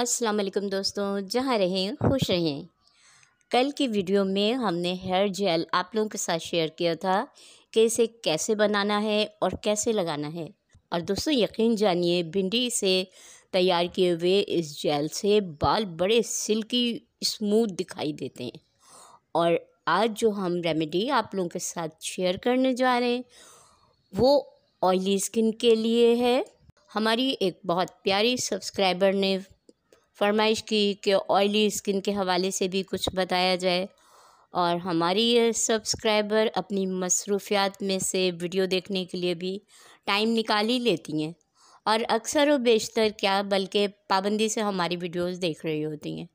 अस्सलाम वालेकुम दोस्तों जहाँ रहें खुश रहें कल की वीडियो में हमने हेयर जेल आप लोगों के साथ शेयर किया था कि इसे कैसे बनाना है और कैसे लगाना है और दोस्तों यकीन जानिए भिंडी से तैयार किए हुए इस जेल से बाल बड़े सिल्की स्मूथ दिखाई देते हैं और आज जो हम रेमेडी आप लोगों के साथ शेयर करने जा रहे हैं वो ऑयली स्किन के लिए है हमारी एक बहुत प्यारी सब्सक्राइबर ने फरमाइश की कि ऑयली स्किन के हवाले से भी कुछ बताया जाए और हमारी ये सब्सक्राइबर अपनी मसरूफियात में से वीडियो देखने के लिए भी टाइम निकाल ही लेती हैं और अक्सर व बेशतर क्या बल्कि पाबंदी से हमारी वीडियोस देख रही होती हैं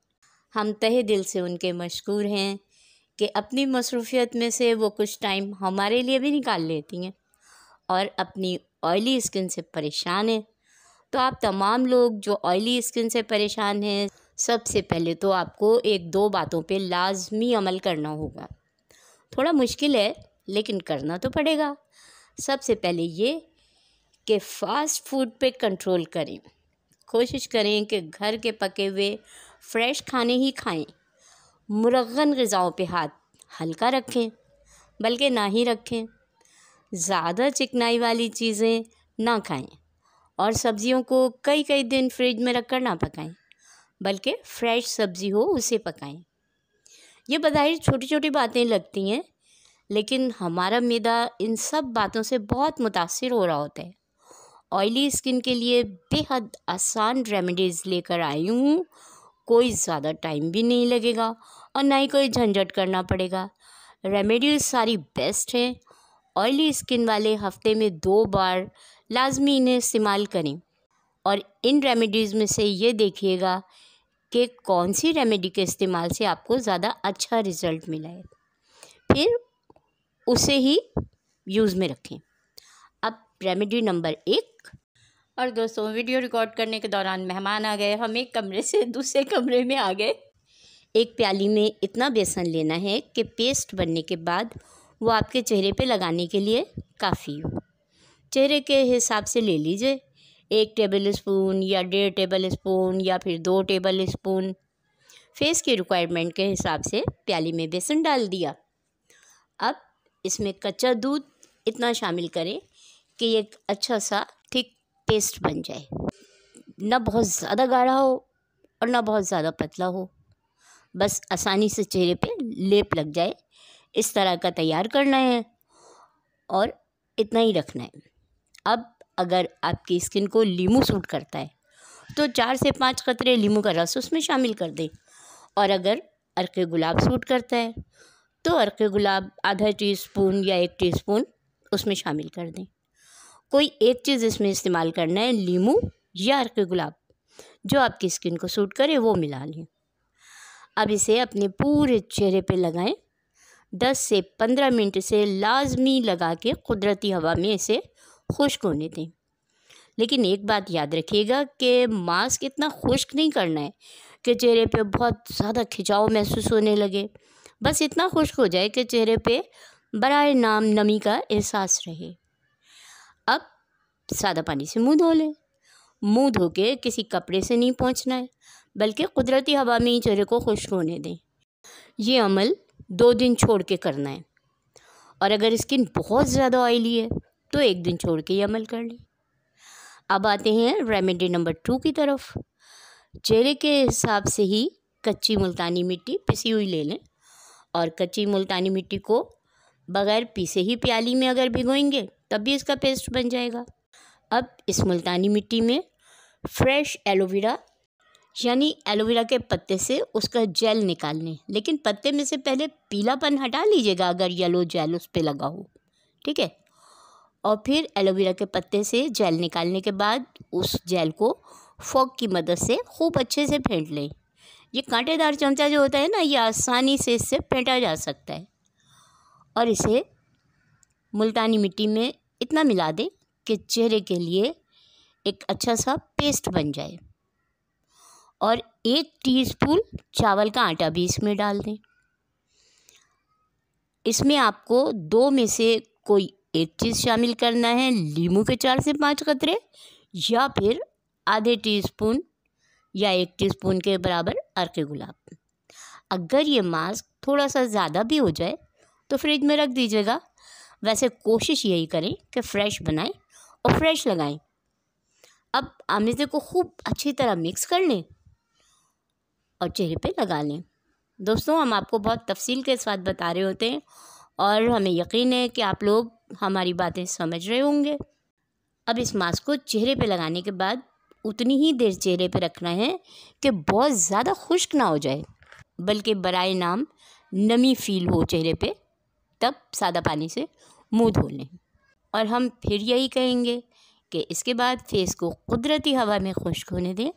हम तहे दिल से उनके मशहूर हैं कि अपनी मसरूफियत में से वो कुछ टाइम हमारे लिए भी निकाल लेती हैं और अपनी ऑयली स्किन से परेशान हैं तो आप तमाम लोग जो ऑयली स्किन से परेशान हैं सबसे पहले तो आपको एक दो बातों पे लाजमी अमल करना होगा थोड़ा मुश्किल है लेकिन करना तो पड़ेगा सबसे पहले ये कि फ़ास्ट फूड पे कंट्रोल करें कोशिश करें कि घर के पके हुए फ्रेश खाने ही खाएं मुरगन गज़ाओं पे हाथ हल्का रखें बल्कि ना ही रखें ज़्यादा चिकनाई वाली चीज़ें ना खाएं और सब्जियों को कई कई दिन फ्रिज में रख कर ना पकाएं बल्कि फ्रेश सब्ज़ी हो उसे पकाएं ये बधाई छोटी छोटी बातें लगती हैं लेकिन हमारा मैदा इन सब बातों से बहुत मुतासर हो रहा होता है ऑयली स्किन के लिए बेहद आसान रेमेडीज़ लेकर आई हूँ कोई ज़्यादा टाइम भी नहीं लगेगा और ना ही कोई झंझट करना पड़ेगा रेमेडीज़ सारी बेस्ट हैं ऑयली स्किन वाले हफ्ते में दो बार लाजमी इन्हें इस्तेमाल करें और इन रेमेडीज़ में से ये देखिएगा कि कौन सी रेमेडी के इस्तेमाल से आपको ज़्यादा अच्छा रिज़ल्ट मिला है फिर उसे ही यूज़ में रखें अब रेमेडी नंबर एक और दोस्तों वीडियो रिकॉर्ड करने के दौरान मेहमान आ गए हम एक कमरे से दूसरे कमरे में आ गए एक प्याली में इतना बेसन लेना है कि पेस्ट बनने के बाद वो आपके चेहरे पे लगाने के लिए काफ़ी हो चेहरे के हिसाब से ले लीजिए एक टेबल स्पून या डेढ़ टेबल स्पून या फिर दो टेबल स्पून फेस के रिक्वायरमेंट के हिसाब से प्याली में बेसन डाल दिया अब इसमें कच्चा दूध इतना शामिल करें कि एक अच्छा सा थिक पेस्ट बन जाए ना बहुत ज़्यादा गाढ़ा हो और ना बहुत ज़्यादा पतला हो बस आसानी से चेहरे पे लेप लग जाए इस तरह का तैयार करना है और इतना ही रखना है अब अगर आपकी स्किन को लीमू सूट करता है तो चार से पाँच कतरे लीमू का रस उसमें शामिल कर दें और अगर अरक़ गुलाब सूट करता है तो अरक़ गुलाब आधा टीस्पून या एक टीस्पून उसमें शामिल कर दें कोई एक चीज़ इसमें इस्तेमाल करना है लीमू या अरक़ गुलाब जो आपकी स्किन को सूट करे वो मिला लें अब इसे अपने पूरे चेहरे पे लगाएं दस से पंद्रह मिनट से लाजमी लगा के कुदरती हवा में इसे खुश्क होने दें लेकिन एक बात याद रखिएगा कि मास्क इतना खुश्क नहीं करना है कि चेहरे पे बहुत ज़्यादा खिंचाव महसूस होने लगे बस इतना खुश्क हो जाए कि चेहरे पे बरए नाम नमी का एहसास रहे अब सादा पानी से मुंह धो लें मुंह धो के किसी कपड़े से नहीं पहुंचना है बल्कि कुदरती हवा में ही चेहरे को खुश्क होने दें ये अमल दो दिन छोड़ के करना है और अगर स्किन बहुत ज़्यादा ऑयली है तो एक दिन छोड़ के ही अमल कर लें अब आते हैं रेमेडी नंबर टू की तरफ चेहरे के हिसाब से ही कच्ची मुल्तानी मिट्टी पिसी हुई ले लें और कच्ची मुल्तानी मिट्टी को बगैर पीसे ही प्याली में अगर भिगोएंगे तब भी इसका पेस्ट बन जाएगा अब इस मुल्तानी मिट्टी में फ्रेश एलोवेरा यानी एलोवेरा के पत्ते से उसका जेल निकाल लें लेकिन पत्ते में से पहले पीलापन हटा लीजिएगा अगर येलो जेल उस पर लगा हो ठीक है और फिर एलोवेरा के पत्ते से जेल निकालने के बाद उस जेल को फोक की मदद से खूब अच्छे से फेंट लें ये कांटेदार चमचा जो होता है ना ये आसानी से इससे फेंटा जा सकता है और इसे मुल्तानी मिट्टी में इतना मिला दें कि चेहरे के लिए एक अच्छा सा पेस्ट बन जाए और एक टीस्पून चावल का आटा भी इसमें डाल दें इसमें आपको दो में से कोई एक चीज़ शामिल करना है लीमू के चार से पाँच कतरे या फिर आधे टीस्पून या एक टीस्पून के बराबर अर्क गुलाब अगर ये मास्क थोड़ा सा ज़्यादा भी हो जाए तो फ्रिज में रख दीजिएगा वैसे कोशिश यही करें कि फ्रेश बनाएं और फ्रेश लगाएं अब आमिर को खूब अच्छी तरह मिक्स कर लें और चेहरे पे लगा लें दोस्तों हम आपको बहुत तफसील के साथ बता रहे होते हैं और हमें यकीन है कि आप लोग हमारी बातें समझ रहे होंगे अब इस मास्क को चेहरे पे लगाने के बाद उतनी ही देर चेहरे पे रखना है कि बहुत ज़्यादा खुश्क ना हो जाए बल्कि बरए नाम नमी फील हो चेहरे पे तब सादा पानी से मुंह धो लें और हम फिर यही कहेंगे कि इसके बाद फेस को कुदरती हवा में खुश्क होने दें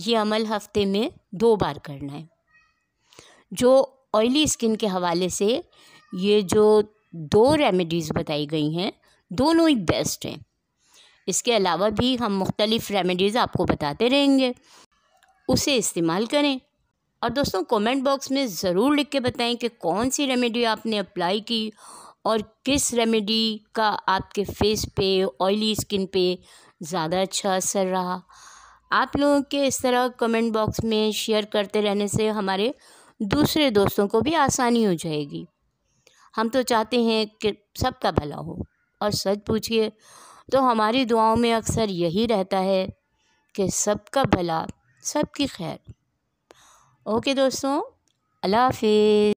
ये अमल हफ्ते में दो बार करना है जो ऑयली स्किन के हवाले से ये जो दो रेमेडीज़ बताई गई हैं दोनों ही बेस्ट हैं इसके अलावा भी हम मुख्तलिफ़ रेमेडीज़ आपको बताते रहेंगे उसे इस्तेमाल करें और दोस्तों कमेंट बॉक्स में ज़रूर लिख के बताएं कि कौन सी रेमेडी आपने अप्लाई की और किस रेमेडी का आपके फेस पे ऑयली स्किन पे ज़्यादा अच्छा असर रहा आप लोगों के इस तरह कमेंट बॉक्स में शेयर करते रहने से हमारे दूसरे दोस्तों को भी आसानी हो जाएगी हम तो चाहते हैं कि सबका भला हो और सच पूछिए तो हमारी दुआओं में अक्सर यही रहता है कि सबका भला सबकी खैर ओके दोस्तों अल्लाह हाफि